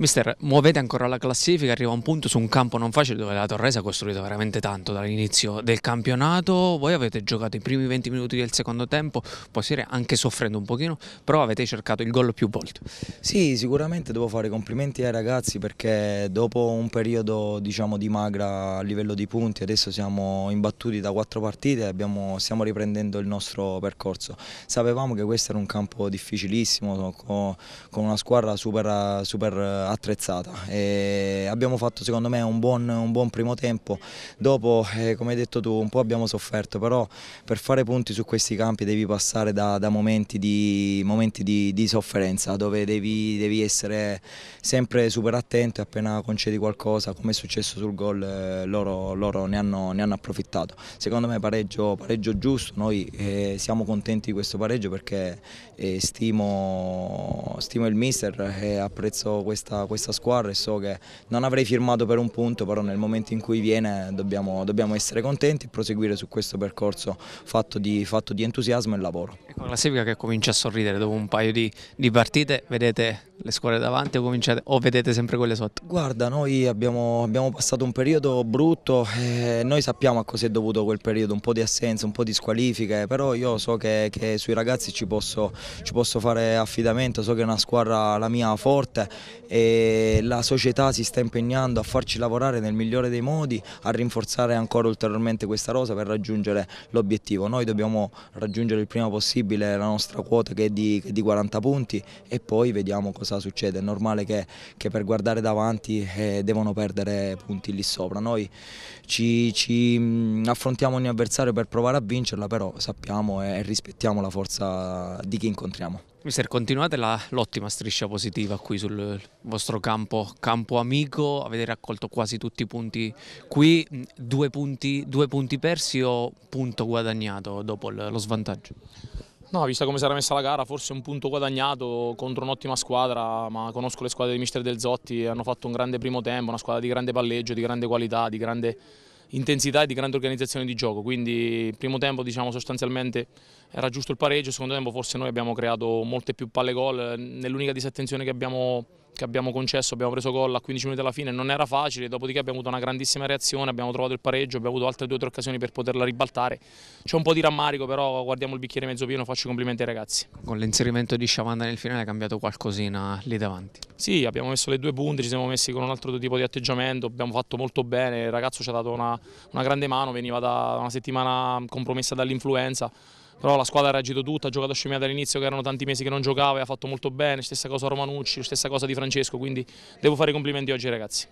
Mister, muovete ancora la classifica, arriva un punto su un campo non facile dove la Torresa ha costruito veramente tanto dall'inizio del campionato, voi avete giocato i primi 20 minuti del secondo tempo, può essere anche soffrendo un pochino, però avete cercato il gol più volte. Sì, sicuramente devo fare complimenti ai ragazzi perché dopo un periodo diciamo, di magra a livello di punti, adesso siamo imbattuti da quattro partite e abbiamo, stiamo riprendendo il nostro percorso. Sapevamo che questo era un campo difficilissimo, con, con una squadra super, super attrezzata. E abbiamo fatto secondo me un buon, un buon primo tempo, dopo eh, come hai detto tu un po' abbiamo sofferto, però per fare punti su questi campi devi passare da, da momenti, di, momenti di, di sofferenza dove devi, devi, essere sempre super attento e appena concedi qualcosa come è successo sul gol eh, loro, loro ne, hanno, ne, hanno, approfittato. Secondo me pareggio, pareggio giusto, noi eh, siamo contenti di questo pareggio perché eh, stimo, stimo il mister e apprezzo questa questa, squadra e so che non avrei firmato per un punto, però nel momento in cui viene dobbiamo, dobbiamo essere contenti e proseguire su questo percorso fatto di, fatto di entusiasmo e lavoro. la classifica che comincia a sorridere dopo un paio di, di partite, vedete le scuole davanti o, cominciate, o vedete sempre quelle sotto? Guarda, noi abbiamo, abbiamo passato un periodo brutto, eh, noi sappiamo a cosa è dovuto quel periodo, un po' di assenza, un po' di squalifiche, però io so che, che sui ragazzi ci posso, ci posso, fare affidamento, so che è una squadra la mia forte e la società si sta impegnando a farci lavorare nel migliore dei modi, a rinforzare ancora ulteriormente questa rosa per raggiungere l'obiettivo. Noi dobbiamo raggiungere il prima possibile la nostra quota che è di, che è di 40 punti e poi vediamo cosa cosa succede, è normale che, che per guardare davanti eh, devono perdere punti lì sopra, noi ci, ci, mm, affrontiamo ogni avversario per provare a vincerla, però sappiamo e rispettiamo la forza di chi incontriamo. Mister, continuate l'ottima striscia positiva qui sul vostro campo, campo amico, avete raccolto quasi tutti i punti qui, mm, due punti, due punti persi o punto guadagnato dopo lo svantaggio? No, vista come si era messa la gara, forse un punto guadagnato contro un'ottima squadra, ma conosco le squadre di Mister Del Zotti, hanno fatto un grande primo tempo, una squadra di grande palleggio, di grande qualità, di grande intensità e di grande organizzazione di gioco, quindi il primo tempo diciamo sostanzialmente era giusto il pareggio, il secondo tempo forse noi abbiamo creato molte più palle gol, nell'unica disattenzione che abbiamo che abbiamo concesso, abbiamo preso gol a 15 minuti alla fine, non era facile, dopodiché abbiamo avuto una grandissima reazione, abbiamo trovato il pareggio, abbiamo avuto altre due o tre occasioni per poterla ribaltare. C'è un po' di rammarico però guardiamo il bicchiere mezzo pieno, faccio i complimenti ai ragazzi. Con l'inserimento di Sciamanda nel finale è cambiato qualcosina lì davanti? Sì, abbiamo messo le due punte, ci siamo messi con un altro tipo di atteggiamento, abbiamo fatto molto bene, il ragazzo ci ha dato una, una grande mano, veniva da una settimana compromessa dall'influenza però la squadra ha reagito tutta, ha giocato a Scimiata all'inizio che erano tanti mesi che non giocava e ha fatto molto bene, stessa cosa Romanucci, stessa cosa di Francesco, quindi devo fare i complimenti oggi ragazzi.